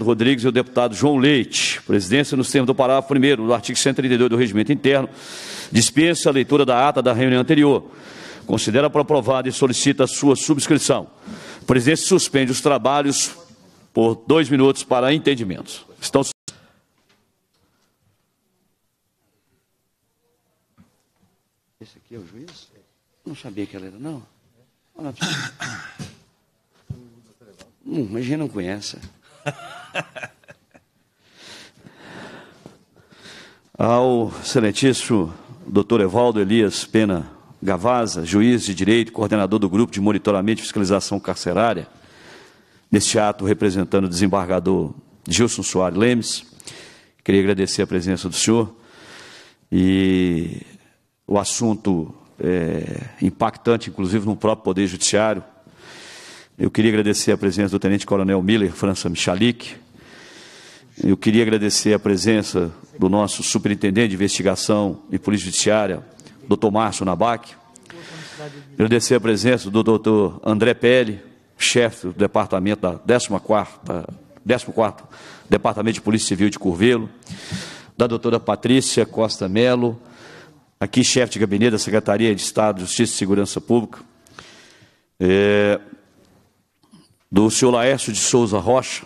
Rodrigues e o deputado João Leite. Presidência, nos termos do parágrafo 1 do artigo 132 do Regimento Interno, dispensa a leitura da ata da reunião anterior. Considera por aprovada e solicita a sua subscrição. presidência suspende os trabalhos por dois minutos para entendimentos. Estão Esse aqui é o juiz? Não sabia que ela era, não? Olha pra... Hum, mas a gente não conhece. Ao excelentíssimo Dr. Evaldo Elias Pena Gavaza, juiz de direito, coordenador do grupo de monitoramento e fiscalização carcerária, neste ato representando o desembargador Gilson Soares Lemes, queria agradecer a presença do senhor e o assunto é, impactante, inclusive no próprio Poder Judiciário, eu queria agradecer a presença do Tenente Coronel Miller, França Michalik. Eu queria agradecer a presença do nosso Superintendente de Investigação e Polícia Judiciária, Dr. Márcio Nabac. Agradecer a presença do Dr. André Pelle, chefe do Departamento da 14 º Departamento de Polícia Civil de Curvelo, da doutora Patrícia Costa Melo, aqui chefe de gabinete da Secretaria de Estado de Justiça e Segurança Pública. É, do senhor Laércio de Souza Rocha,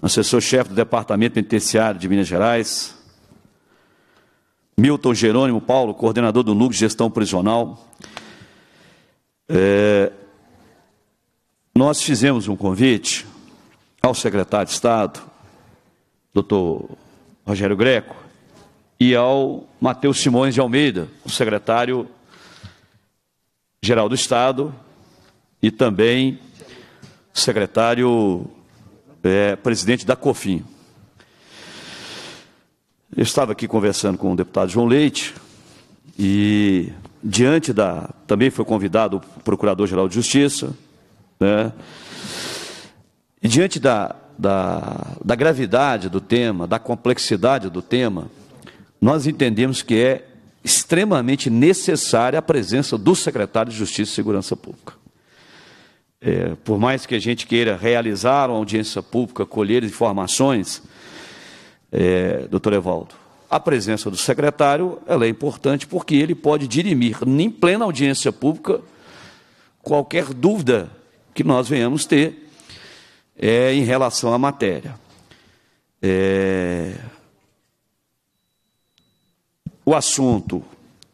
assessor-chefe do Departamento Penitenciário de Minas Gerais, Milton Jerônimo Paulo, coordenador do NUG de Gestão Prisional. É, nós fizemos um convite ao secretário de Estado, doutor Rogério Greco, e ao Matheus Simões de Almeida, o secretário-geral do Estado, e também secretário, é, presidente da COFIN. Eu estava aqui conversando com o deputado João Leite e diante da também foi convidado o Procurador-Geral de Justiça, né? E diante da, da, da gravidade do tema, da complexidade do tema, nós entendemos que é extremamente necessária a presença do secretário de Justiça e Segurança Pública é, por mais que a gente queira realizar uma audiência pública, colher informações, é, doutor Evaldo, a presença do secretário ela é importante porque ele pode dirimir, em plena audiência pública, qualquer dúvida que nós venhamos ter é, em relação à matéria. É... O assunto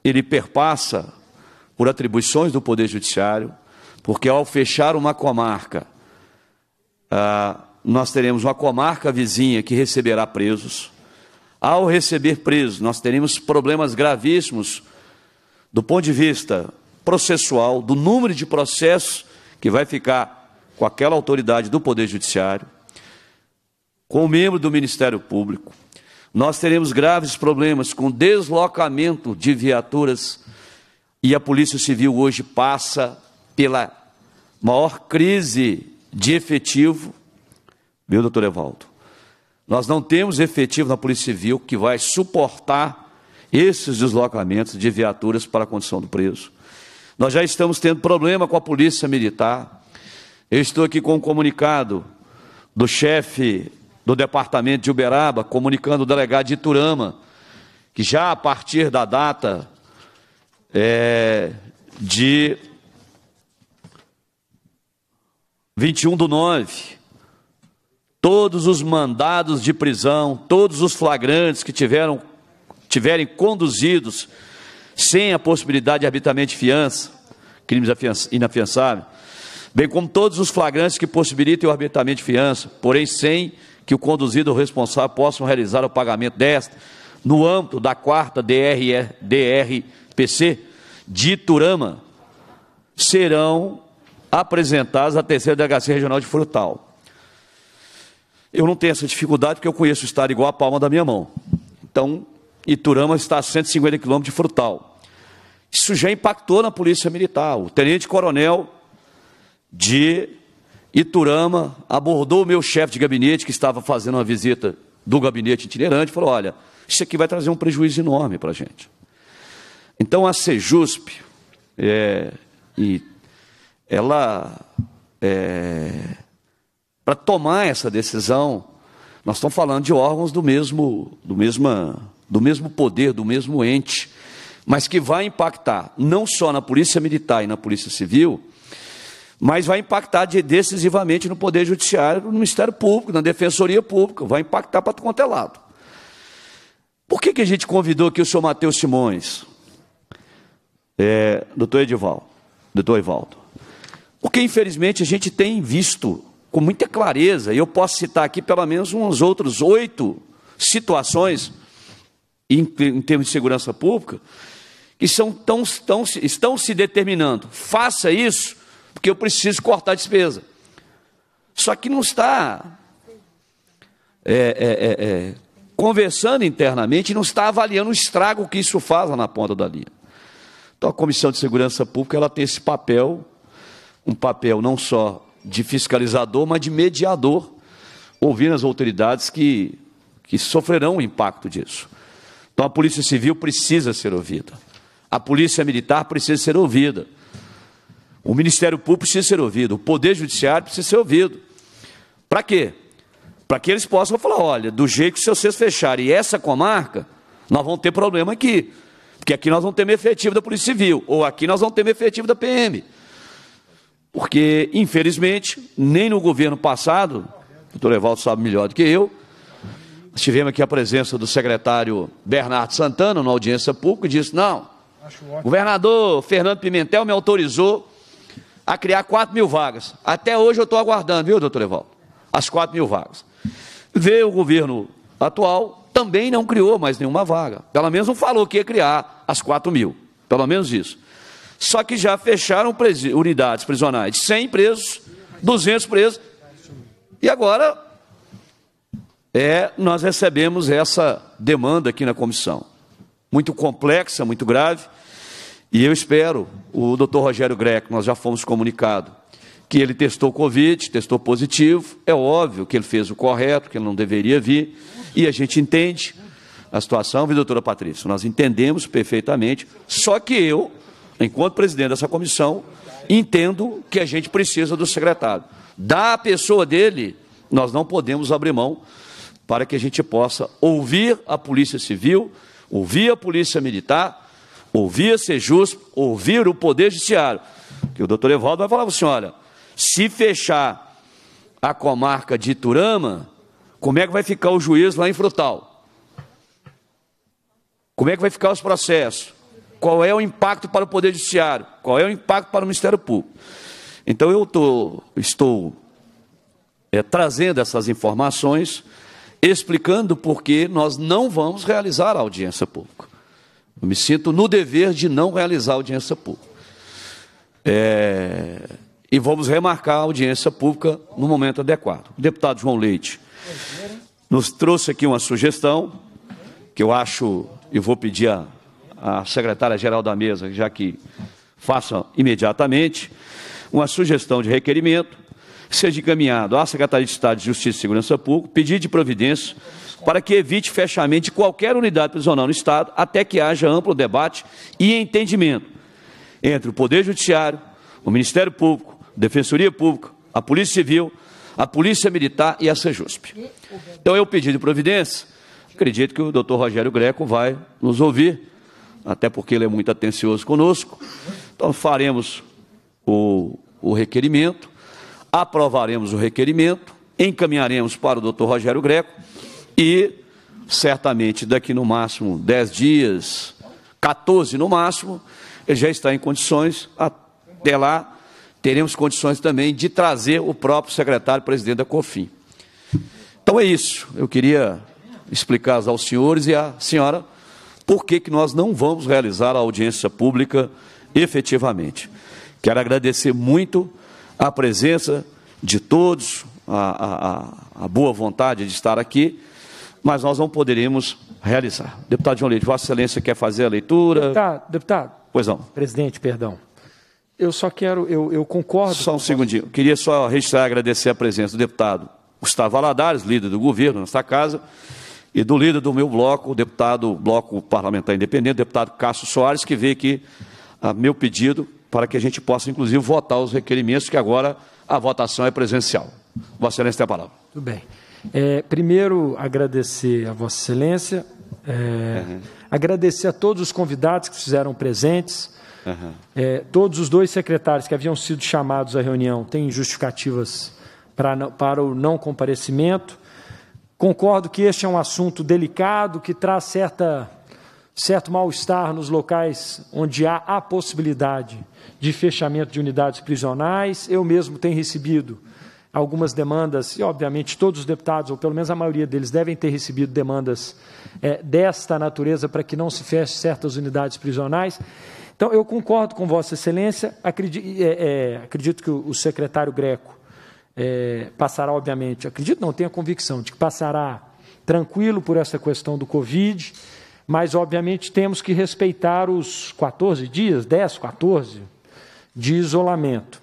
ele perpassa por atribuições do Poder Judiciário, porque ao fechar uma comarca, ah, nós teremos uma comarca vizinha que receberá presos. Ao receber presos, nós teremos problemas gravíssimos do ponto de vista processual, do número de processos que vai ficar com aquela autoridade do Poder Judiciário, com o membro do Ministério Público. Nós teremos graves problemas com deslocamento de viaturas e a Polícia Civil hoje passa pela maior crise de efetivo, viu, doutor Evaldo? Nós não temos efetivo na Polícia Civil que vai suportar esses deslocamentos de viaturas para a condição do preso. Nós já estamos tendo problema com a Polícia Militar. Eu estou aqui com um comunicado do chefe do departamento de Uberaba, comunicando o delegado de Iturama, que já a partir da data é, de 21 do 9. Todos os mandados de prisão, todos os flagrantes que tiveram, tiverem conduzidos sem a possibilidade de arbitramento de fiança, crimes inafiançáveis, bem como todos os flagrantes que possibilitem o arbitramento de fiança, porém sem que o conduzido ou responsável possam realizar o pagamento desta, no âmbito da quarta DRPC de Turama, serão apresentadas à terceira delegacia regional de Frutal. Eu não tenho essa dificuldade porque eu conheço o estado igual a palma da minha mão. Então, Iturama está a 150 quilômetros de Frutal. Isso já impactou na Polícia Militar. O tenente-coronel de Iturama abordou o meu chefe de gabinete, que estava fazendo uma visita do gabinete itinerante, e falou: Olha, isso aqui vai trazer um prejuízo enorme para a gente. Então, a Sejusp é, e ela é, para tomar essa decisão, nós estamos falando de órgãos do mesmo, do mesma, do mesmo poder, do mesmo ente, mas que vai impactar não só na polícia militar e na polícia civil, mas vai impactar decisivamente no poder judiciário, no Ministério Público, na Defensoria Pública, vai impactar para quanto é lado. Por que, que a gente convidou aqui o senhor Matheus Simões? É, doutor Edivaldo, doutor Evaldo. O que infelizmente a gente tem visto com muita clareza, e eu posso citar aqui pelo menos uns outros oito situações, em, em termos de segurança pública, que são tão, tão, estão se determinando. Faça isso, porque eu preciso cortar a despesa. Só que não está é, é, é, é conversando internamente, não está avaliando o estrago que isso faz lá na ponta da linha. Então, a Comissão de Segurança Pública ela tem esse papel um papel não só de fiscalizador, mas de mediador, ouvindo as autoridades que, que sofrerão o impacto disso. Então a Polícia Civil precisa ser ouvida, a Polícia Militar precisa ser ouvida, o Ministério Público precisa ser ouvido, o Poder Judiciário precisa ser ouvido. Para quê? Para que eles possam falar: olha, do jeito que se vocês fecharem essa comarca, nós vamos ter problema aqui. Porque aqui nós vamos ter efetivo da Polícia Civil, ou aqui nós vamos ter efetivo da PM porque, infelizmente, nem no governo passado, o doutor Evaldo sabe melhor do que eu, tivemos aqui a presença do secretário Bernardo Santana, na audiência pública, e disse, não, o governador Fernando Pimentel me autorizou a criar 4 mil vagas. Até hoje eu estou aguardando, viu, doutor Evaldo? As 4 mil vagas. Veio o governo atual, também não criou mais nenhuma vaga. Pelo menos não falou que ia criar as 4 mil. Pelo menos isso. Só que já fecharam presi unidades prisionais, 100 presos, 200 presos. E agora é, nós recebemos essa demanda aqui na comissão. Muito complexa, muito grave. E eu espero, o doutor Rogério Greco, nós já fomos comunicados, que ele testou Covid, testou positivo. É óbvio que ele fez o correto, que ele não deveria vir. E a gente entende a situação, viu, doutora Patrícia? Nós entendemos perfeitamente. Só que eu enquanto presidente dessa comissão, entendo que a gente precisa do secretário. Da pessoa dele, nós não podemos abrir mão para que a gente possa ouvir a Polícia Civil, ouvir a Polícia Militar, ouvir a Sejus, ouvir o Poder Judiciário. Que o doutor Evaldo vai falar para o olha, se fechar a comarca de Iturama, como é que vai ficar o juiz lá em Frutal? Como é que vai ficar os processos? Qual é o impacto para o Poder Judiciário? Qual é o impacto para o Ministério Público? Então, eu tô, estou é, trazendo essas informações, explicando por que nós não vamos realizar a audiência pública. Eu me sinto no dever de não realizar a audiência pública. É, e vamos remarcar a audiência pública no momento adequado. O deputado João Leite nos trouxe aqui uma sugestão que eu acho, eu vou pedir a a secretária-geral da mesa, já que faça imediatamente uma sugestão de requerimento, seja encaminhado à Secretaria de Estado de Justiça e Segurança Pública, pedido de providência para que evite fechamento de qualquer unidade prisional no Estado até que haja amplo debate e entendimento entre o Poder Judiciário, o Ministério Público, a Defensoria Pública, a Polícia Civil, a Polícia Militar e a Sejusp. Então, eu pedido de providência, acredito que o doutor Rogério Greco vai nos ouvir até porque ele é muito atencioso conosco. Então faremos o, o requerimento, aprovaremos o requerimento, encaminharemos para o doutor Rogério Greco e certamente daqui no máximo 10 dias, 14 no máximo, ele já está em condições, até lá teremos condições também de trazer o próprio secretário-presidente da COFIM. Então é isso, eu queria explicar aos senhores e à senhora por que, que nós não vamos realizar a audiência pública efetivamente. Quero agradecer muito a presença de todos, a, a, a boa vontade de estar aqui, mas nós não poderíamos realizar. Deputado João Leite, Vossa Excelência quer fazer a leitura? Deputado, deputado. Pois não. Presidente, perdão. Eu só quero, eu, eu concordo. Só um segundinho. Eu queria só registrar e agradecer a presença do deputado Gustavo Aladares, líder do governo nesta casa, e do líder do meu bloco, o deputado, bloco parlamentar independente, deputado Cássio Soares, que veio aqui a meu pedido para que a gente possa, inclusive, votar os requerimentos, que agora a votação é presencial. Vossa Excelência tem a palavra. Muito bem. É, primeiro, agradecer a Vossa Excelência, é, uhum. agradecer a todos os convidados que fizeram presentes, uhum. é, todos os dois secretários que haviam sido chamados à reunião têm justificativas para, para o não comparecimento. Concordo que este é um assunto delicado que traz certa, certo mal-estar nos locais onde há a possibilidade de fechamento de unidades prisionais. Eu mesmo tenho recebido algumas demandas, e obviamente todos os deputados, ou pelo menos a maioria deles, devem ter recebido demandas é, desta natureza para que não se feche certas unidades prisionais. Então, eu concordo com Vossa Excelência, acredito, é, eh, é, eh, acredito que o, o secretário Greco é, passará, obviamente, acredito, não tenho a convicção de que passará tranquilo por essa questão do Covid, mas, obviamente, temos que respeitar os 14 dias, 10, 14, de isolamento.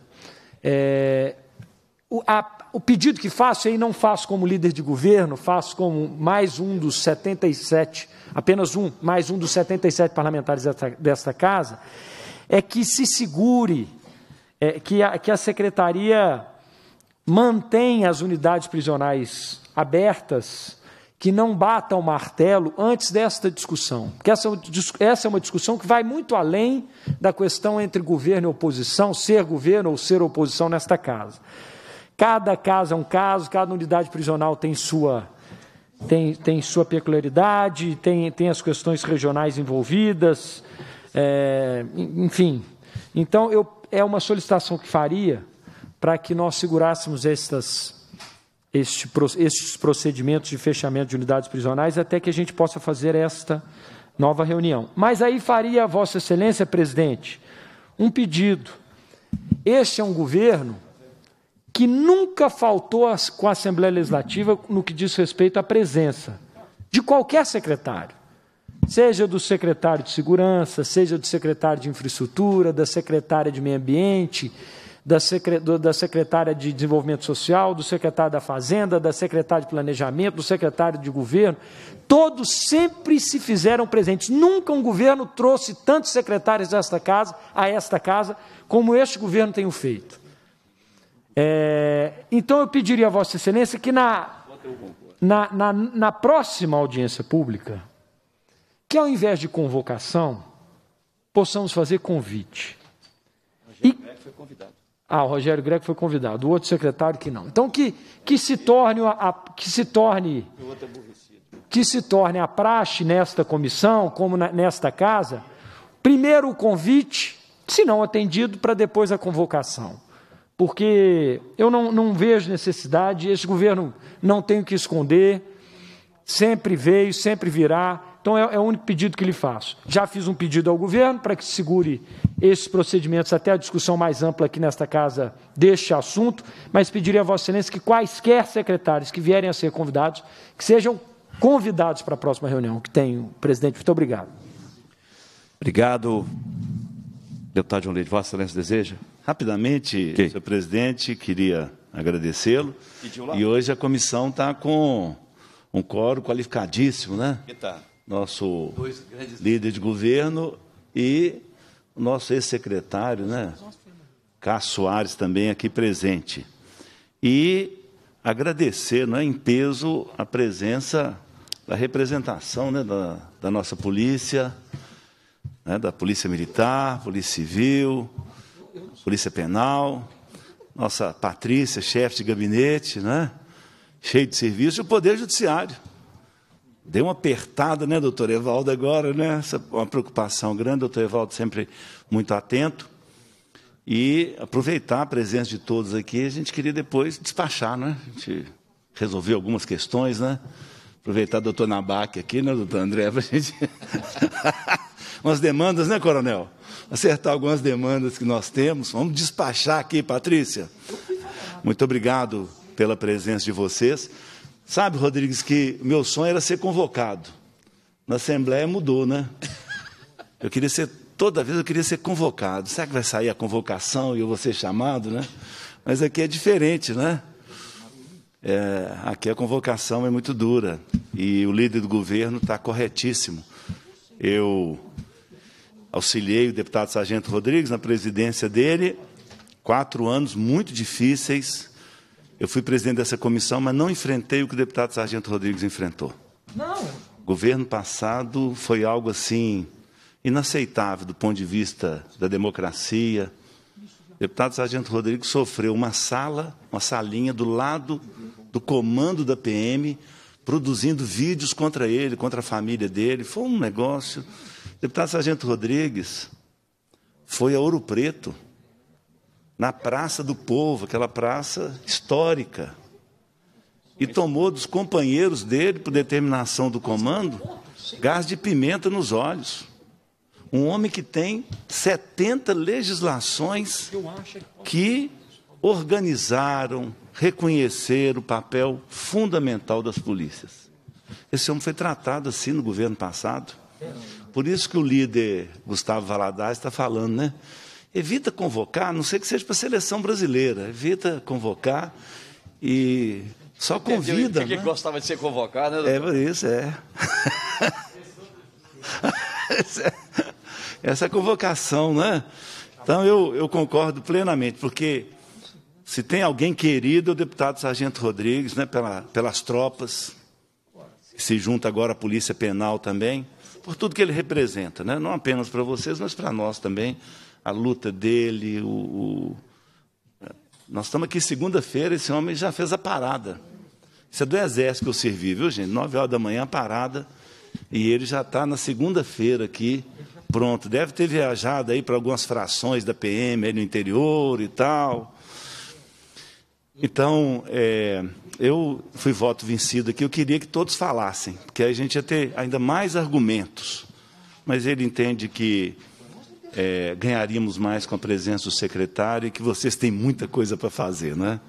É, o, a, o pedido que faço, e não faço como líder de governo, faço como mais um dos 77, apenas um, mais um dos 77 parlamentares desta, desta casa, é que se segure, é, que, a, que a secretaria mantém as unidades prisionais abertas, que não batam o martelo antes desta discussão. Porque essa, é essa é uma discussão que vai muito além da questão entre governo e oposição, ser governo ou ser oposição nesta casa. Cada caso é um caso, cada unidade prisional tem sua tem, tem sua peculiaridade, tem, tem as questões regionais envolvidas, é, enfim. Então, eu, é uma solicitação que faria para que nós segurássemos estas, este, estes procedimentos de fechamento de unidades prisionais até que a gente possa fazer esta nova reunião. Mas aí faria a Vossa Excelência, presidente, um pedido. Este é um governo que nunca faltou as, com a Assembleia Legislativa no que diz respeito à presença de qualquer secretário, seja do secretário de Segurança, seja do secretário de Infraestrutura, da secretária de Meio Ambiente da, secretária de Desenvolvimento Social, do secretário da Fazenda, da secretária de Planejamento, do secretário de Governo, todos sempre se fizeram presentes. Nunca um governo trouxe tantos secretários esta casa, a esta casa como este governo tem feito. É, então eu pediria a Vossa Excelência que na, na, na, na próxima audiência pública, que ao invés de convocação, possamos fazer convite. e... foi convidado. Ah, o Rogério Greco foi convidado, o outro secretário que não. Então que, que se torne a, a que se torne que se torne a praxe nesta comissão, como na, nesta casa, primeiro o convite, se não atendido, para depois a convocação. Porque eu não, não vejo necessidade, esse governo não tem o que esconder, sempre veio, sempre virá então é, é o único pedido que lhe faço. Já fiz um pedido ao governo para que segure esses procedimentos até a discussão mais ampla aqui nesta casa deste assunto, mas pediria a Vossa Excelência que quaisquer secretários que vierem a ser convidados, que sejam convidados para a próxima reunião que tenho. Presidente, muito obrigado. Obrigado, deputado João Leite. Vossa Excelência deseja? Rapidamente, okay. senhor presidente, queria agradecê-lo. E hoje a comissão está com um coro qualificadíssimo, né? Que tá nosso líder de governo, e nosso ex-secretário, né? Cá Soares também aqui presente. E agradecer né, em peso a presença da representação né, da, da nossa polícia, né, da Polícia Militar, Polícia Civil, Polícia Penal, nossa Patrícia, chefe de gabinete, né, cheio de serviço, e o Poder Judiciário. Deu uma apertada, né, doutor Evaldo, agora, né? Essa, é uma preocupação grande, doutor Evaldo sempre muito atento. E aproveitar a presença de todos aqui, a gente queria depois despachar, né? A gente resolver algumas questões, né? Aproveitar o doutor Nabac aqui, né, doutor André, para a gente. umas demandas, né, coronel? Acertar algumas demandas que nós temos. Vamos despachar aqui, Patrícia. Muito obrigado pela presença de vocês. Sabe, Rodrigues, que meu sonho era ser convocado. Na Assembleia mudou, né? Eu queria ser, toda vez eu queria ser convocado. Será que vai sair a convocação e eu vou ser chamado, né? Mas aqui é diferente, né? É, aqui a convocação é muito dura e o líder do governo está corretíssimo. Eu auxiliei o deputado Sargento Rodrigues na presidência dele, quatro anos muito difíceis, eu fui presidente dessa comissão, mas não enfrentei o que o deputado Sargento Rodrigues enfrentou. Não. O governo passado foi algo assim inaceitável do ponto de vista da democracia. O deputado Sargento Rodrigues sofreu uma sala, uma salinha do lado do comando da PM, produzindo vídeos contra ele, contra a família dele. Foi um negócio. O deputado Sargento Rodrigues foi a Ouro Preto na Praça do Povo, aquela praça histórica, e tomou dos companheiros dele, por determinação do comando, gás de pimenta nos olhos. Um homem que tem 70 legislações que organizaram, reconheceram o papel fundamental das polícias. Esse homem foi tratado assim no governo passado. Por isso que o líder Gustavo Valadares está falando, né? evita convocar, não sei que seja para a seleção brasileira, evita convocar e só convida. Porque né? gostava de ser convocado, né, é, doutor? É por isso, é. Essa é convocação, né? Então eu, eu concordo plenamente, porque se tem alguém querido, é o deputado Sargento Rodrigues, né, pela, pelas tropas, se junta agora à Polícia Penal também, por tudo que ele representa, né? não apenas para vocês, mas para nós também, a luta dele. O, o... Nós estamos aqui segunda-feira, esse homem já fez a parada. Isso é do exército que eu servi, viu, gente? Nove horas da manhã, a parada. E ele já está na segunda-feira aqui, pronto. Deve ter viajado aí para algumas frações da PM aí no interior e tal. Então, é, eu fui voto vencido aqui. Eu queria que todos falassem, porque aí a gente ia ter ainda mais argumentos. Mas ele entende que é, ganharíamos mais com a presença do secretário e que vocês têm muita coisa para fazer. Né?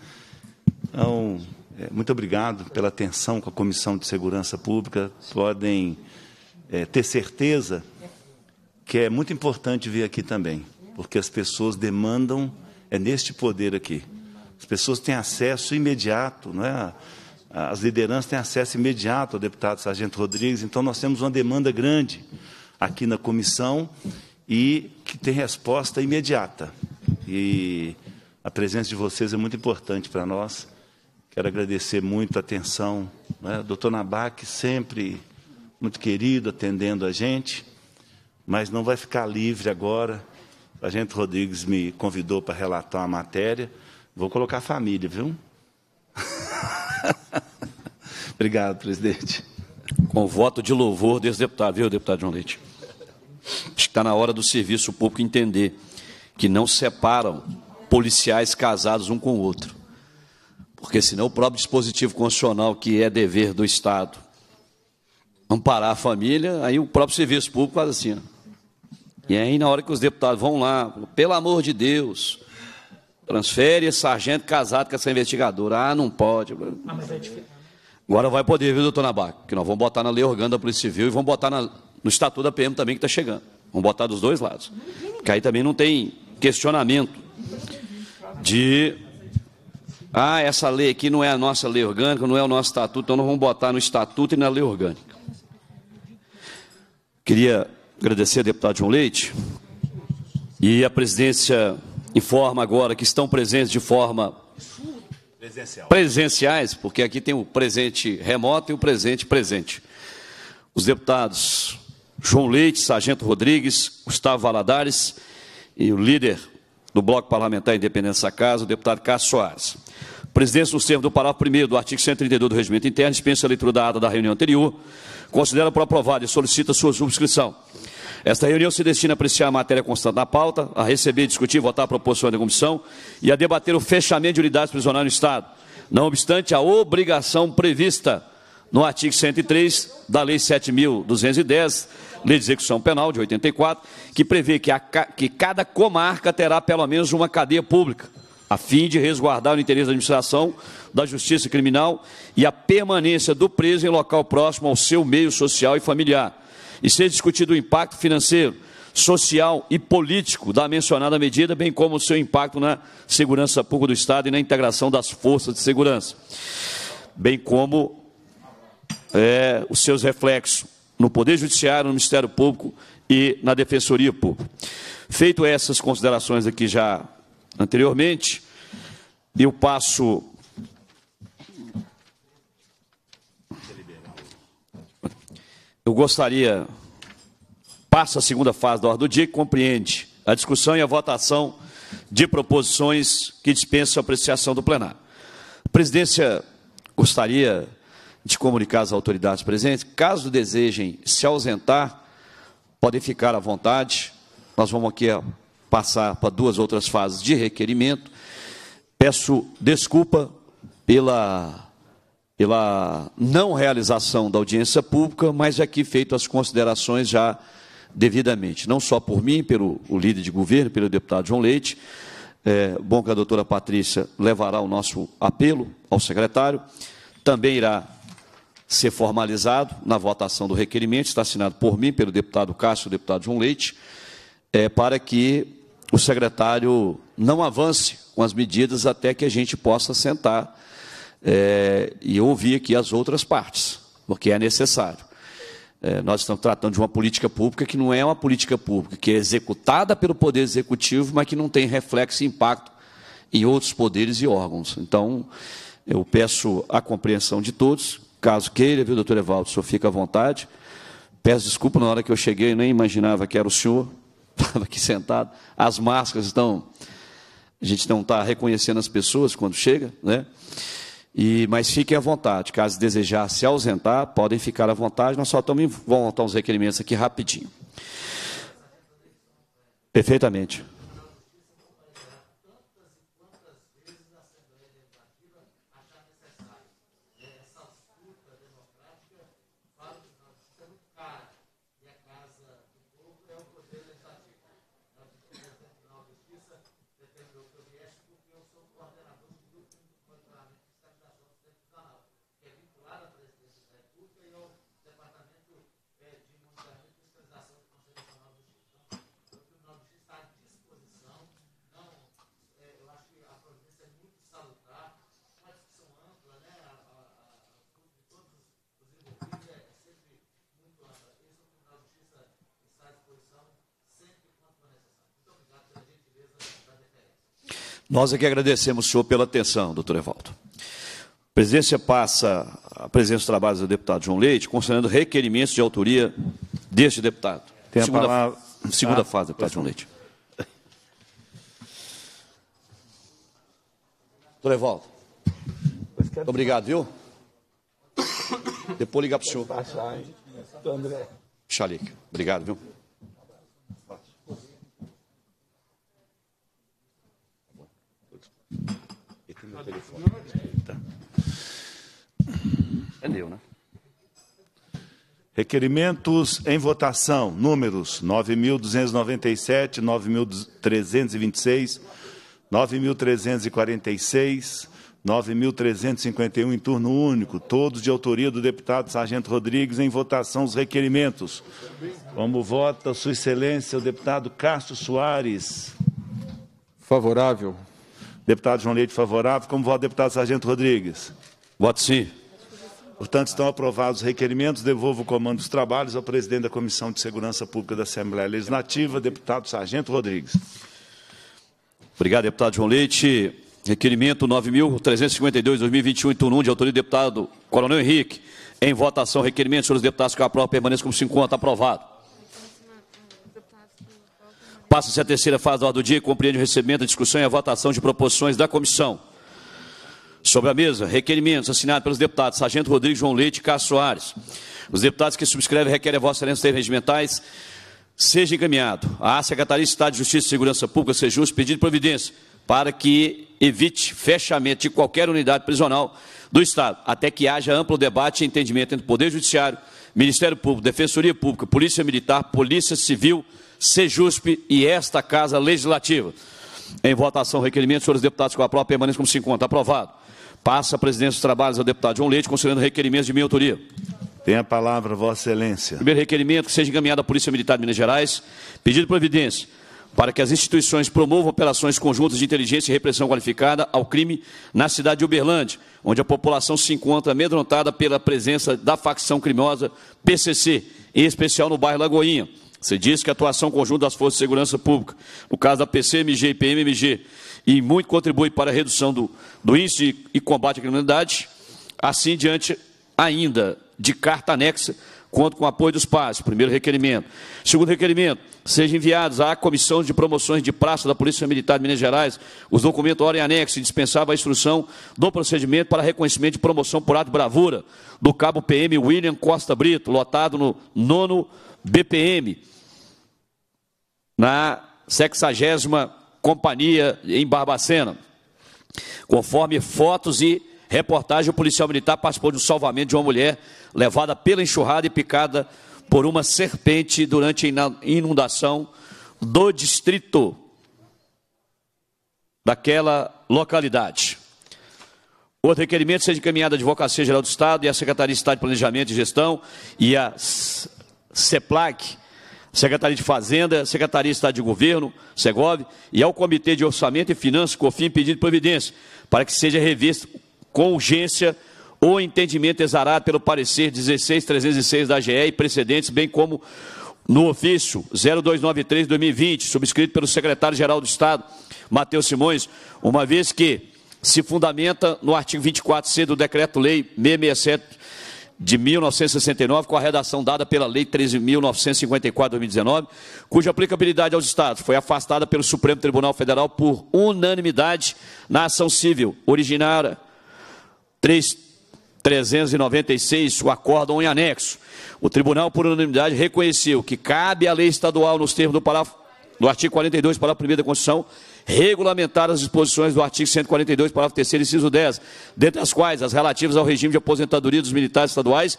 Então, é, muito obrigado pela atenção com a Comissão de Segurança Pública. Podem é, ter certeza que é muito importante vir aqui também, porque as pessoas demandam, é neste poder aqui. As pessoas têm acesso imediato, não é? as lideranças têm acesso imediato ao deputado Sargento Rodrigues, então nós temos uma demanda grande aqui na comissão e que tem resposta imediata. E a presença de vocês é muito importante para nós. Quero agradecer muito a atenção. Né? Doutor Nabac, sempre muito querido, atendendo a gente, mas não vai ficar livre agora. A gente Rodrigues me convidou para relatar a matéria. Vou colocar a família, viu? Obrigado, presidente. Com voto de louvor desse deputado, viu, deputado João Leite? Acho que está na hora do serviço público entender que não separam policiais casados um com o outro. Porque senão o próprio dispositivo constitucional, que é dever do Estado, amparar a família, aí o próprio serviço público faz assim. Ó. E aí, na hora que os deputados vão lá, pelo amor de Deus, transfere esse sargento casado com essa investigadora. Ah, não pode. Ah, é Agora vai poder, viu, doutor Nabaco? Que nós vamos botar na lei orgânica da Polícia Civil e vamos botar na no estatuto da PM também que está chegando. Vamos botar dos dois lados. Porque aí também não tem questionamento de. Ah, essa lei aqui não é a nossa lei orgânica, não é o nosso estatuto, então nós vamos botar no estatuto e na lei orgânica. Queria agradecer ao deputado João Leite e a presidência informa agora que estão presentes de forma Presencial. presenciais, porque aqui tem o presente remoto e o presente presente. Os deputados João Leite, Sargento Rodrigues, Gustavo Valadares e o líder do Bloco Parlamentar Independência da Casa, o deputado Cássio Soares. Presidência, nos termos do parágrafo 1 do artigo 132 do Regimento Interno, dispensa a leitura da ata da reunião anterior, considera por aprovada e solicita sua subscrição. Esta reunião se destina a apreciar a matéria constante na pauta, a receber, discutir, votar a proposição da comissão e a debater o fechamento de unidades prisionais no Estado, não obstante a obrigação prevista no artigo 103 da Lei 7.210, Lei de Execução Penal de 84, que prevê que, a, que cada comarca terá pelo menos uma cadeia pública, a fim de resguardar o interesse da administração, da justiça criminal e a permanência do preso em local próximo ao seu meio social e familiar. E ser discutido o impacto financeiro, social e político da mencionada medida, bem como o seu impacto na segurança pública do Estado e na integração das forças de segurança, bem como é, os seus reflexos no Poder Judiciário, no Ministério Público e na Defensoria Pública. Feito essas considerações aqui já anteriormente, eu passo. Eu gostaria. Passa a segunda fase da ordem do dia, que compreende a discussão e a votação de proposições que dispensam a apreciação do plenário. A presidência gostaria de comunicar às autoridades presentes. Caso desejem se ausentar, podem ficar à vontade. Nós vamos aqui passar para duas outras fases de requerimento. Peço desculpa pela, pela não realização da audiência pública, mas aqui feito as considerações já devidamente, não só por mim, pelo líder de governo, pelo deputado João Leite. É bom que a doutora Patrícia levará o nosso apelo ao secretário, também irá ser formalizado na votação do requerimento, está assinado por mim, pelo deputado Cássio, deputado João Leite, é, para que o secretário não avance com as medidas até que a gente possa sentar é, e ouvir aqui as outras partes, porque é necessário. É, nós estamos tratando de uma política pública que não é uma política pública, que é executada pelo Poder Executivo, mas que não tem reflexo e impacto em outros poderes e órgãos. Então, eu peço a compreensão de todos Caso queira, viu, doutor Evaldo, o senhor fica à vontade. Peço desculpa, na hora que eu cheguei, nem imaginava que era o senhor. Estava aqui sentado. As máscaras estão. A gente não está reconhecendo as pessoas quando chega, né? E, mas fiquem à vontade. Caso desejar se ausentar, podem ficar à vontade. Nós só estamos. Vamos montar os requerimentos aqui rapidinho. Perfeitamente. Nós aqui agradecemos o senhor pela atenção, doutor Evaldo. A presidência passa a presença dos trabalhos do deputado João Leite, considerando requerimentos de autoria deste deputado. Tem segunda, a palavra... segunda ah, fase, deputado João Leite. Doutor Evaldo, obrigado, viu? Depois ligar para o senhor. Chalique, obrigado, viu? É meu telefone. Tá. Entendeu, é né? Requerimentos em votação, números 9.297, 9.326, 9.346, 9.351 em turno único, todos de autoria do deputado Sargento Rodrigues, em votação os requerimentos. Como vota Sua Excelência o deputado Castro Soares? Favorável. Deputado João Leite favorável, como vota o deputado Sargento Rodrigues? Voto sim. Portanto, estão aprovados os requerimentos. Devolvo o comando dos trabalhos ao presidente da Comissão de Segurança Pública da Assembleia Legislativa, deputado Sargento Rodrigues. Obrigado, deputado João Leite. Requerimento 9.352-2021, 1, de autoria do deputado Coronel Henrique. Em votação, requerimento, senhores deputados, que aprova permaneça como se encontra aprovado. Passa-se a terceira fase do ordem do dia, compreende o recebimento, a discussão e a votação de proposições da comissão. Sobre a mesa, requerimentos assinados pelos deputados Sargento Rodrigues, João Leite e Cássio Soares. Os deputados que subscrevem requerem a vossa excelência termos regimentais seja encaminhado à Secretaria de Estado de Justiça e Segurança Pública, SEJUS, pedido providência para que evite fechamento de qualquer unidade prisional do Estado, até que haja amplo debate e entendimento entre o Poder Judiciário, Ministério Público, Defensoria Pública, Polícia Militar, Polícia Civil, Sejusp e esta Casa Legislativa. Em votação, requerimento, senhores deputados com a prova permaneçam como se encontra. Aprovado. Passa a presidência dos trabalhos ao deputado João Leite, considerando requerimentos de minha autoria. Tem a palavra, Vossa Excelência. Primeiro requerimento que seja encaminhado à Polícia Militar de Minas Gerais, pedido de providência para que as instituições promovam operações conjuntas de inteligência e repressão qualificada ao crime na cidade de Uberlândia, onde a população se encontra amedrontada pela presença da facção criminosa PCC, em especial no bairro Lagoinha. Você disse que a atuação conjunta das forças de segurança pública, no caso da PCMG e PMMG, e muito contribui para a redução do, do índice e combate à criminalidade. Assim, diante ainda de carta anexa, conto com o apoio dos pares. primeiro requerimento. Segundo requerimento, sejam enviados à Comissão de Promoções de Praça da Polícia Militar de Minas Gerais os documentos ora em anexo indispensável à instrução do procedimento para reconhecimento de promoção por ato de bravura do cabo PM William Costa Brito, lotado no nono BPM, na 60 Companhia em Barbacena. Conforme fotos e reportagem, o policial militar participou de um salvamento de uma mulher levada pela enxurrada e picada por uma serpente durante a inundação do distrito daquela localidade. Outro requerimento seja encaminhado à Advocacia Geral do Estado e à Secretaria de Estado de Planejamento e Gestão e às CEPLAC, Secretaria de Fazenda, Secretaria de Estado de Governo, Segov, e ao Comitê de Orçamento e Finanças, COFIN, pedindo providência para que seja revisto com urgência o entendimento exarado pelo parecer 16306 da AGE e precedentes, bem como no ofício 0293-2020, subscrito pelo secretário-geral do Estado, Matheus Simões, uma vez que se fundamenta no artigo 24C do Decreto-Lei 667 de 1969, com a redação dada pela Lei 13.954-2019, cuja aplicabilidade aos Estados foi afastada pelo Supremo Tribunal Federal por unanimidade na ação civil originária 3.396, o acórdão em anexo. O tribunal, por unanimidade, reconheceu que cabe à lei estadual, nos termos do, do artigo 42, parágrafo 1 da Constituição, regulamentar as disposições do artigo 142, parágrafo 3 inciso 10, dentre as quais as relativas ao regime de aposentadoria dos militares estaduais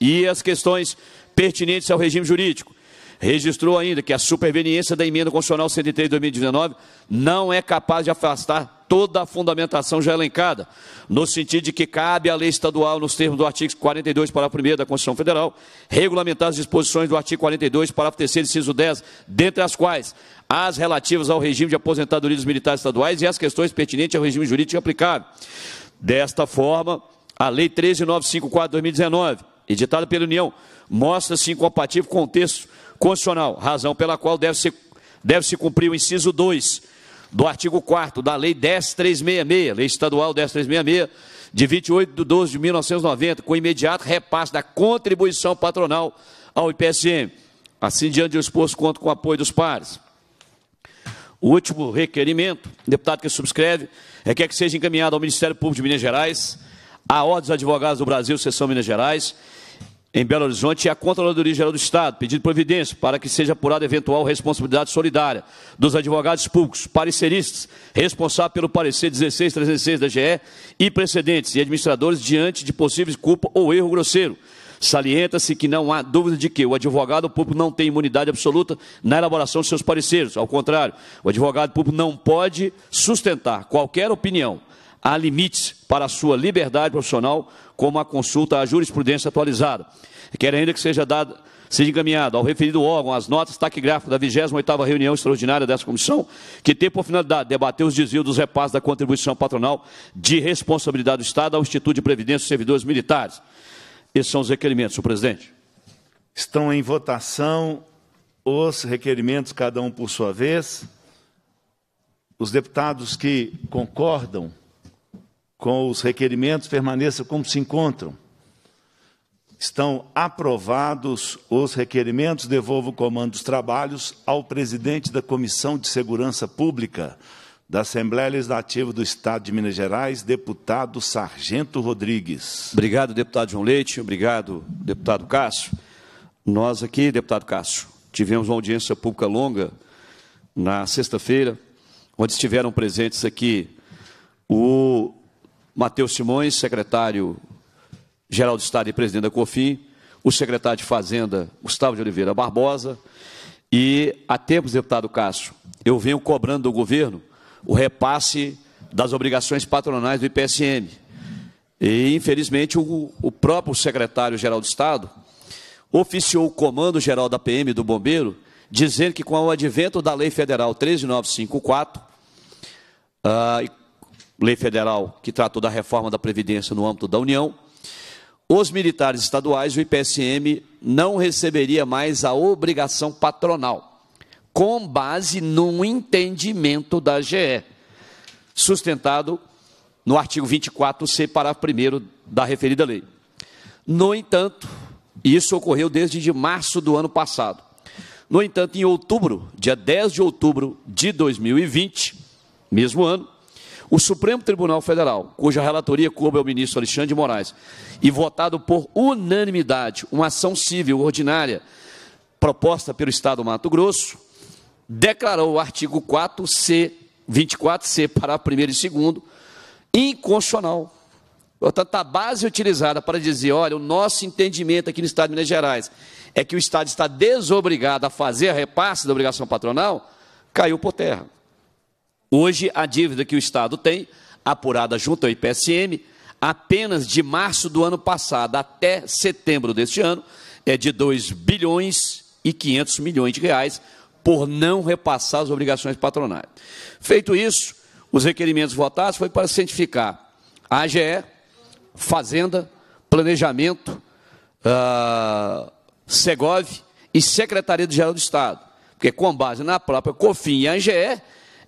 e as questões pertinentes ao regime jurídico. Registrou ainda que a superveniência da emenda constitucional 103 de 2019 não é capaz de afastar toda a fundamentação já é elencada, no sentido de que cabe à lei estadual, nos termos do artigo 42, parágrafo 1 da Constituição Federal, regulamentar as disposições do artigo 42, parágrafo 3 inciso 10, dentre as quais as relativas ao regime de aposentadoria dos militares estaduais e as questões pertinentes ao regime jurídico aplicável. Desta forma, a Lei 13954/2019, editada pela União, mostra-se incompatível com o texto constitucional, razão pela qual deve-se deve -se cumprir o inciso 2 do artigo 4 da Lei 10366, Lei Estadual 10366, de 28 de 12 de 1990, com imediato repasse da contribuição patronal ao IPSM. Assim, diante do exposto, conto com o apoio dos pares. O último requerimento, deputado que subscreve, é que, é que seja encaminhado ao Ministério Público de Minas Gerais, à Ordem dos Advogados do Brasil, Seção Minas Gerais, em Belo Horizonte e é a Controladoria Geral do Estado, pedindo providência para que seja apurada eventual responsabilidade solidária dos advogados públicos, pareceristas, responsáveis pelo parecer 16306 da GE e precedentes e administradores diante de possíveis culpa ou erro grosseiro. Salienta-se que não há dúvida de que o advogado público não tem imunidade absoluta na elaboração de seus pareceres. Ao contrário, o advogado público não pode sustentar qualquer opinião há limites para a sua liberdade profissional como a consulta à jurisprudência atualizada. Quero ainda que seja dado, seja encaminhado ao referido órgão as notas taquigráficas da 28ª reunião extraordinária dessa comissão, que tem por finalidade debater os desvios dos repassos da contribuição patronal de responsabilidade do Estado ao Instituto de Previdência dos Servidores Militares. Esses são os requerimentos, senhor presidente. Estão em votação os requerimentos, cada um por sua vez. Os deputados que concordam com os requerimentos permaneçam como se encontram. Estão aprovados os requerimentos, devolvo o comando dos trabalhos ao presidente da Comissão de Segurança Pública da Assembleia Legislativa do Estado de Minas Gerais, deputado Sargento Rodrigues. Obrigado, deputado João Leite. Obrigado, deputado Cássio. Nós aqui, deputado Cássio, tivemos uma audiência pública longa na sexta-feira, onde estiveram presentes aqui o Matheus Simões, secretário-geral do Estado e presidente da COFIN, o secretário de Fazenda, Gustavo de Oliveira Barbosa, e há tempos, deputado Cássio, eu venho cobrando do governo o repasse das obrigações patronais do IPSM. E, infelizmente, o, o próprio secretário-geral do Estado oficiou o comando-geral da PM do Bombeiro, dizendo que com o advento da Lei Federal 13954, uh, lei federal que tratou da reforma da Previdência no âmbito da União, os militares estaduais, o IPSM, não receberia mais a obrigação patronal, com base num entendimento da GE, sustentado no artigo 24C, parágrafo 1 da referida lei. No entanto, isso ocorreu desde de março do ano passado. No entanto, em outubro, dia 10 de outubro de 2020, mesmo ano, o Supremo Tribunal Federal, cuja relatoria coube ao ministro Alexandre de Moraes, e votado por unanimidade uma ação civil ordinária proposta pelo Estado do Mato Grosso, declarou o artigo 4C, 24C, parágrafo 1 e 2, inconstitucional. Portanto, a base utilizada para dizer, olha, o nosso entendimento aqui no Estado de Minas Gerais é que o Estado está desobrigado a fazer a repasse da obrigação patronal, caiu por terra. Hoje, a dívida que o Estado tem, apurada junto ao IPSM, apenas de março do ano passado até setembro deste ano, é de 2 bilhões e 500 milhões de reais por não repassar as obrigações patronais. Feito isso, os requerimentos votados foi para cientificar a AGE, Fazenda, Planejamento, uh, Segov e Secretaria de Geral do Estado, porque com base na própria COFIN e a AGE,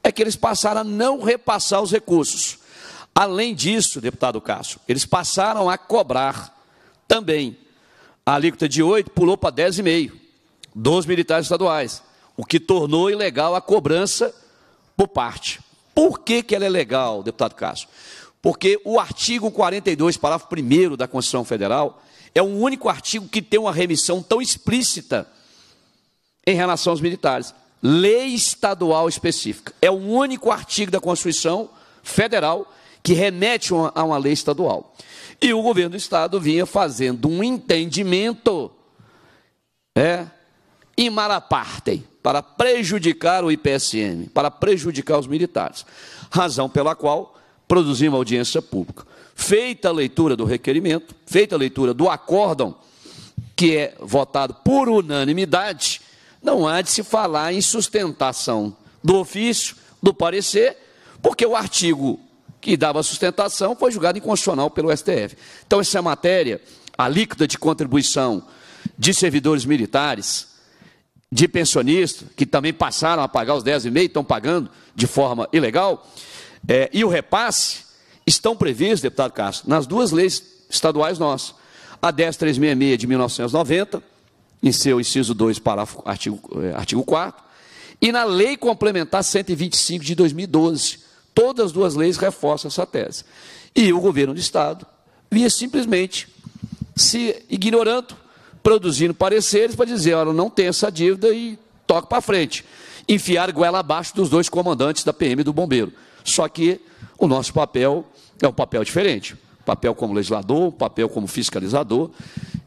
é que eles passaram a não repassar os recursos. Além disso, deputado Cássio, eles passaram a cobrar também. A alíquota de 8 pulou para 10,5 dos militares estaduais, o que tornou ilegal a cobrança por parte. Por que, que ela é legal, deputado Cássio? Porque o artigo 42, parágrafo 1 da Constituição Federal, é o único artigo que tem uma remissão tão explícita em relação aos militares lei estadual específica. É o único artigo da Constituição Federal que remete a uma lei estadual. E o governo do Estado vinha fazendo um entendimento é, em malapartem para prejudicar o IPSM, para prejudicar os militares. Razão pela qual produzimos audiência pública. Feita a leitura do requerimento, feita a leitura do acórdão, que é votado por unanimidade, não há de se falar em sustentação do ofício, do parecer, porque o artigo que dava sustentação foi julgado inconstitucional pelo STF. Então, essa matéria, a líquida de contribuição de servidores militares, de pensionistas, que também passaram a pagar os 10,5, estão pagando de forma ilegal, é, e o repasse, estão previstos, deputado Castro, nas duas leis estaduais nossas. A 10366 de 1990 em seu inciso 2, parágrafo, artigo, eh, artigo 4, e na Lei Complementar 125 de 2012. Todas as duas leis reforçam essa tese. E o governo do Estado via simplesmente se ignorando, produzindo pareceres para dizer: olha, não tem essa dívida e toca para frente. Enfiar goela abaixo dos dois comandantes da PM e do Bombeiro. Só que o nosso papel é um papel diferente. Papel como legislador, papel como fiscalizador.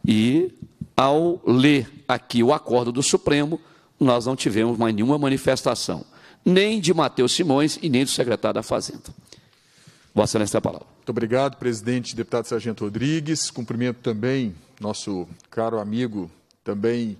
E ao ler aqui o acordo do Supremo, nós não tivemos mais nenhuma manifestação, nem de Matheus Simões e nem do secretário da Fazenda. Vossa Excelência, a palavra. Muito obrigado, presidente, deputado Sargento Rodrigues. Cumprimento também nosso caro amigo, também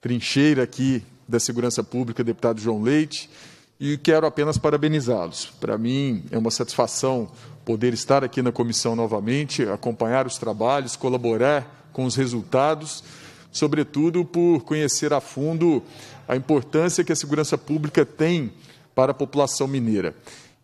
trincheira aqui da Segurança Pública, deputado João Leite, e quero apenas parabenizá-los. Para mim é uma satisfação poder estar aqui na comissão novamente, acompanhar os trabalhos, colaborar com os resultados, sobretudo por conhecer a fundo a importância que a segurança pública tem para a população mineira.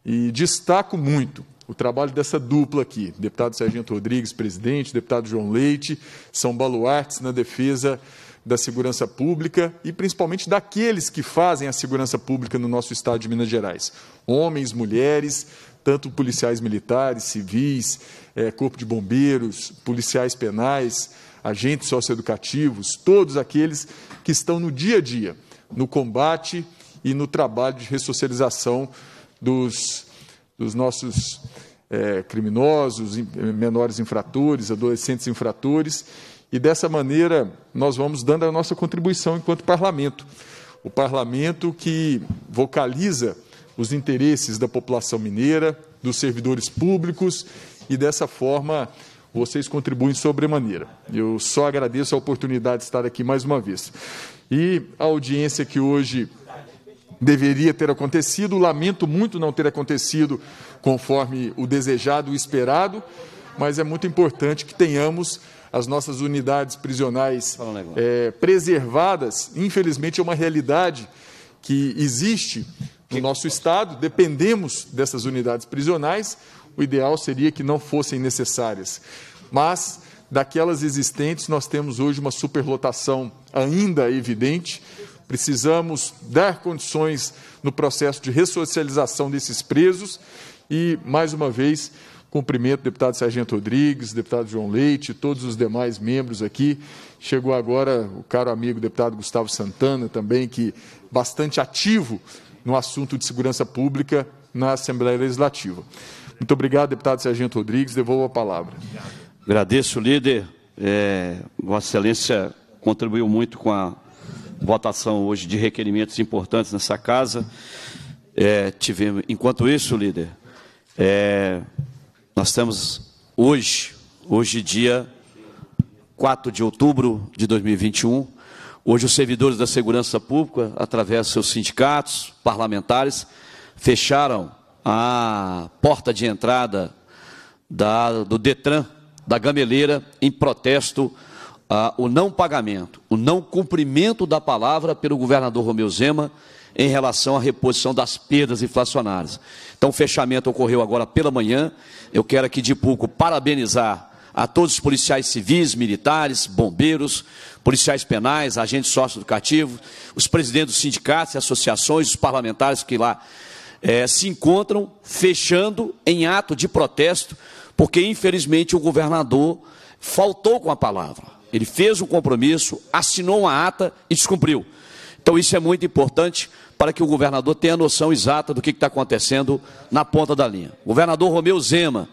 E destaco muito o trabalho dessa dupla aqui, deputado Sargento Rodrigues, presidente, deputado João Leite, são baluartes na defesa da segurança pública e principalmente daqueles que fazem a segurança pública no nosso estado de Minas Gerais. Homens, mulheres, tanto policiais militares, civis, é, corpo de bombeiros, policiais penais, agentes socioeducativos, todos aqueles que estão no dia a dia, no combate e no trabalho de ressocialização dos, dos nossos é, criminosos, menores infratores, adolescentes infratores, e dessa maneira nós vamos dando a nossa contribuição enquanto parlamento. O parlamento que vocaliza os interesses da população mineira, dos servidores públicos e dessa forma vocês contribuem sobremaneira. Eu só agradeço a oportunidade de estar aqui mais uma vez. E a audiência que hoje deveria ter acontecido, lamento muito não ter acontecido conforme o desejado, o esperado, mas é muito importante que tenhamos as nossas unidades prisionais é, preservadas. Infelizmente, é uma realidade que existe no nosso estado, dependemos dessas unidades prisionais, o ideal seria que não fossem necessárias. Mas, daquelas existentes, nós temos hoje uma superlotação ainda evidente. Precisamos dar condições no processo de ressocialização desses presos e, mais uma vez, cumprimento o deputado Sargento Rodrigues, deputado João Leite, todos os demais membros aqui. Chegou agora o caro amigo deputado Gustavo Santana também, que bastante ativo no assunto de segurança pública na Assembleia Legislativa. Muito obrigado, deputado Sargento Rodrigues. Devolvo a palavra. Agradeço, líder. É, Vossa Excelência contribuiu muito com a votação hoje de requerimentos importantes nessa casa. É, tivemos, enquanto isso, líder, é, nós temos hoje, hoje dia 4 de outubro de 2021, Hoje, os servidores da segurança pública, através de seus sindicatos parlamentares, fecharam a porta de entrada da, do Detran, da Gameleira, em protesto ao não pagamento, o não cumprimento da palavra pelo governador Romeu Zema em relação à reposição das perdas inflacionárias. Então, o fechamento ocorreu agora pela manhã. Eu quero aqui de pouco parabenizar a todos os policiais civis, militares, bombeiros, policiais penais, agentes sócio educativos, os presidentes dos sindicatos e associações, os parlamentares que lá é, se encontram, fechando em ato de protesto, porque infelizmente o governador faltou com a palavra. Ele fez um compromisso, assinou uma ata e descumpriu. Então isso é muito importante para que o governador tenha a noção exata do que está acontecendo na ponta da linha. Governador Romeu Zema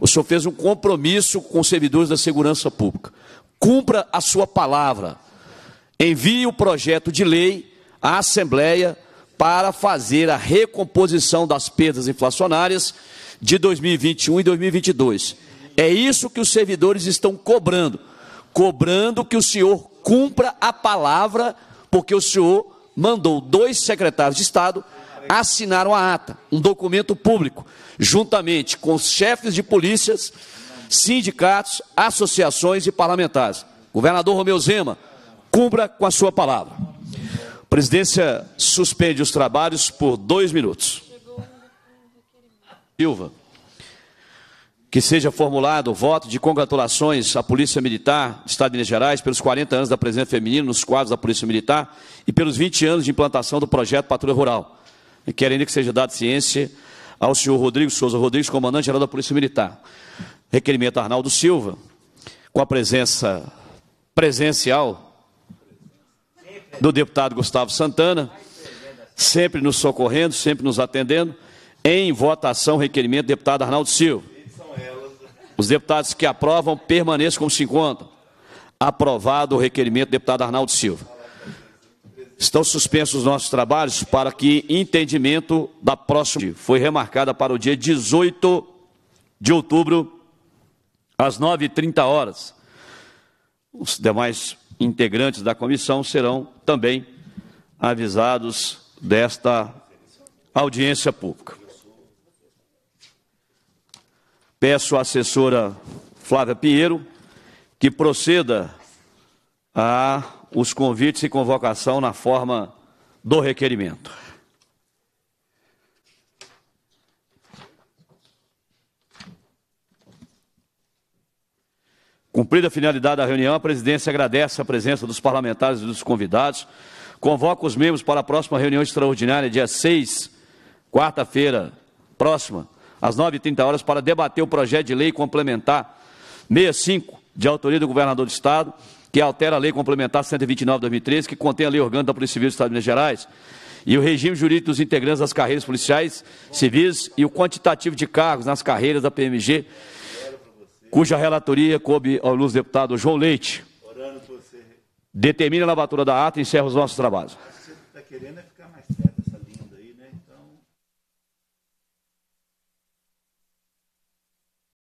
o senhor fez um compromisso com os servidores da segurança pública. Cumpra a sua palavra. Envie o projeto de lei à Assembleia para fazer a recomposição das perdas inflacionárias de 2021 e 2022. É isso que os servidores estão cobrando. Cobrando que o senhor cumpra a palavra, porque o senhor mandou dois secretários de Estado assinaram a ata, um documento público, juntamente com os chefes de polícias, sindicatos, associações e parlamentares. Governador Romeu Zema, cumpra com a sua palavra. A presidência suspende os trabalhos por dois minutos. Silva. Que seja formulado o voto de congratulações à Polícia Militar do Estado de Minas Gerais pelos 40 anos da presença feminina nos quadros da Polícia Militar e pelos 20 anos de implantação do projeto Patrulha Rural. E quero ainda que seja dado ciência ao senhor Rodrigo Souza Rodrigues, comandante-geral da Polícia Militar. Requerimento Arnaldo Silva, com a presença presencial do deputado Gustavo Santana, sempre nos socorrendo, sempre nos atendendo. Em votação, requerimento do deputado Arnaldo Silva. Os deputados que aprovam permaneçam como se encontram. Aprovado o requerimento do deputado Arnaldo Silva. Estão suspensos nossos trabalhos para que entendimento da próxima foi remarcada para o dia 18 de outubro, às 9h30 horas. Os demais integrantes da comissão serão também avisados desta audiência pública. Peço à assessora Flávia Pinheiro que proceda a os convites e convocação na forma do requerimento. Cumprida a finalidade da reunião, a presidência agradece a presença dos parlamentares e dos convidados, convoca os membros para a próxima reunião extraordinária, dia 6, quarta-feira, próxima, às 9h30 horas, para debater o projeto de lei complementar 65, de autoria do governador do Estado, que altera a Lei Complementar 129 de 2013, que contém a Lei Orgânica da Polícia Civil do Estado de Minas Gerais, e o regime jurídico dos integrantes das carreiras policiais civis e o quantitativo de cargos nas carreiras da PMG, cuja relatoria coube ao luz deputado João Leite. Determina a lavatura da ata e encerra os nossos trabalhos. Você está querendo é